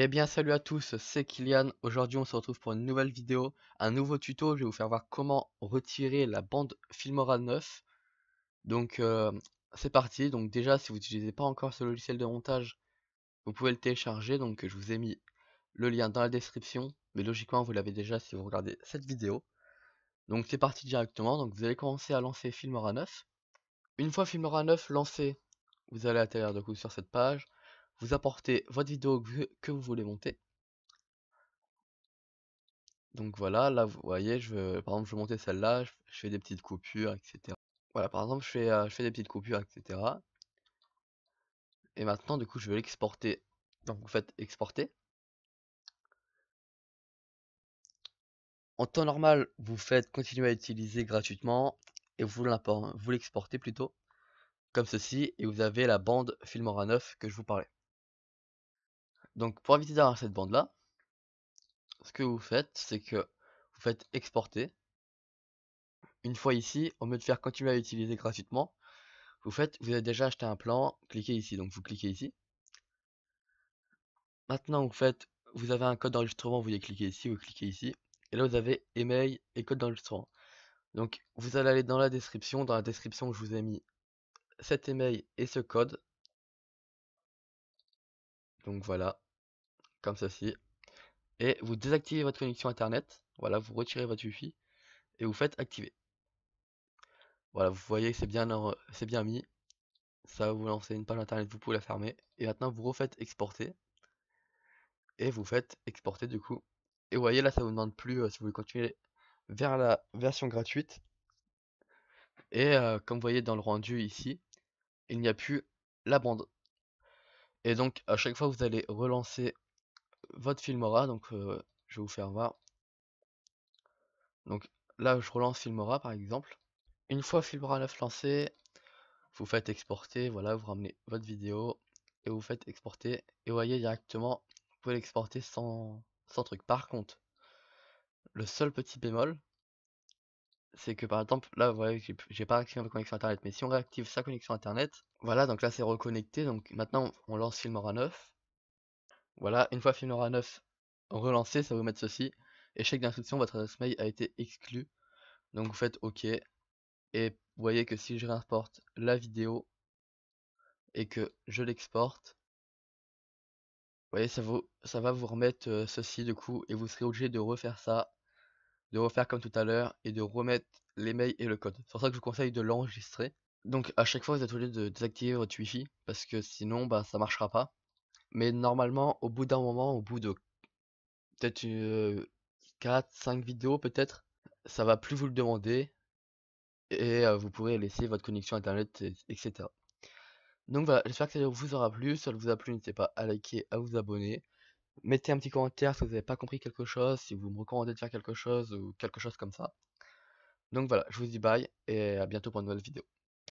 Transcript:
Eh bien salut à tous, c'est Kylian, aujourd'hui on se retrouve pour une nouvelle vidéo, un nouveau tuto, je vais vous faire voir comment retirer la bande Filmora 9. Donc euh, c'est parti, donc déjà si vous n'utilisez pas encore ce logiciel de montage, vous pouvez le télécharger, donc je vous ai mis le lien dans la description, mais logiquement vous l'avez déjà si vous regardez cette vidéo. Donc c'est parti directement, donc vous allez commencer à lancer Filmora 9. Une fois Filmora 9 lancé, vous allez atterrir de coup sur cette page, vous apportez votre vidéo que vous voulez monter. Donc voilà, là vous voyez, je par exemple je vais monter celle-là, je, fais des petites coupures, etc. Voilà, par exemple je fais, euh, des petites coupures, etc. Et maintenant du coup je vais l'exporter. Donc vous faites exporter. En temps normal, vous faites continuer à utiliser gratuitement et vous hein. l'exportez plutôt comme ceci et vous avez la bande Filmora 9 que je vous parlais. Donc pour éviter d'avoir cette bande là, ce que vous faites, c'est que vous faites exporter. Une fois ici, au lieu de faire continuer à utiliser gratuitement, vous faites, vous avez déjà acheté un plan, cliquez ici, donc vous cliquez ici. Maintenant vous faites, vous avez un code d'enregistrement, vous y cliquez ici, vous cliquez ici. Et là vous avez email et code d'enregistrement. Donc vous allez aller dans la description, dans la description je vous ai mis cet email et ce code. Donc voilà, comme ceci. Et vous désactivez votre connexion Internet. Voilà, vous retirez votre wifi et vous faites activer. Voilà, vous voyez c'est bien, c'est bien mis. Ça va vous lancer une page Internet, vous pouvez la fermer. Et maintenant, vous refaites exporter. Et vous faites exporter du coup. Et vous voyez là, ça vous demande plus euh, si vous voulez continuer vers la version gratuite. Et euh, comme vous voyez dans le rendu ici, il n'y a plus la bande. Et donc à chaque fois vous allez relancer votre Filmora. Donc, euh, je vais vous faire voir. Donc, là, je relance Filmora, par exemple. Une fois Filmora lancé, vous faites exporter. Voilà, vous ramenez votre vidéo et vous faites exporter. Et vous voyez directement, vous pouvez l'exporter sans, sans truc. Par contre, le seul petit bémol, c'est que par exemple, là, vous voyez, j'ai pas activé ma connexion internet, mais si on réactive sa connexion internet, voilà, donc là c'est reconnecté, donc maintenant on lance Filmora 9, voilà, une fois Filmora 9 relancé, ça va vous mettre ceci. Échec d'inscription, votre adresse mail a été exclue. Donc vous faites OK. Et vous voyez que si je réimporte la vidéo et que je l'exporte, vous voyez, ça, vous, ça va vous remettre euh, ceci du coup et vous serez obligé de refaire ça, de refaire comme tout à l'heure et de remettre les mails et le code. C'est pour ça que je vous conseille de l'enregistrer. Donc à chaque fois, vous êtes obligé de désactiver votre wifi fi parce que sinon, bah, ça marchera pas. Mais normalement, au bout d'un moment, au bout de peut-être 4, 5 vidéos peut-être, ça va plus vous le demander et vous pourrez laisser votre connexion internet, etc. Donc voilà, j'espère que ça vous aura plu. Si ça vous a plu, n'hésitez pas à liker, à vous abonner. Mettez un petit commentaire si vous n'avez pas compris quelque chose, si vous me recommandez de faire quelque chose ou quelque chose comme ça. Donc voilà, je vous dis bye et à bientôt pour une nouvelle vidéo.